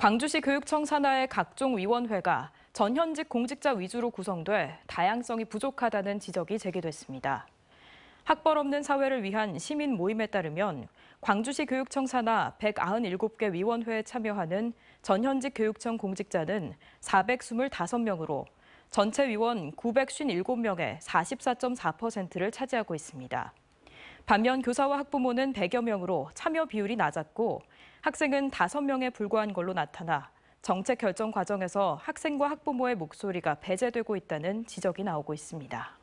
광주시 교육청 산하의 각종 위원회가 전현직 공직자 위주로 구성돼 다양성이 부족하다는 지적이 제기됐습니다. 학벌 없는 사회를 위한 시민 모임에 따르면 광주시 교육청 산하 197개 위원회에 참여하는 전현직 교육청 공직자는 425명으로 전체 위원 957명의 44.4%를 차지하고 있습니다. 반면 교사와 학부모는 100여 명으로 참여 비율이 낮았고 학생은 5명에 불과한 걸로 나타나 정책 결정 과정에서 학생과 학부모의 목소리가 배제되고 있다는 지적이 나오고 있습니다.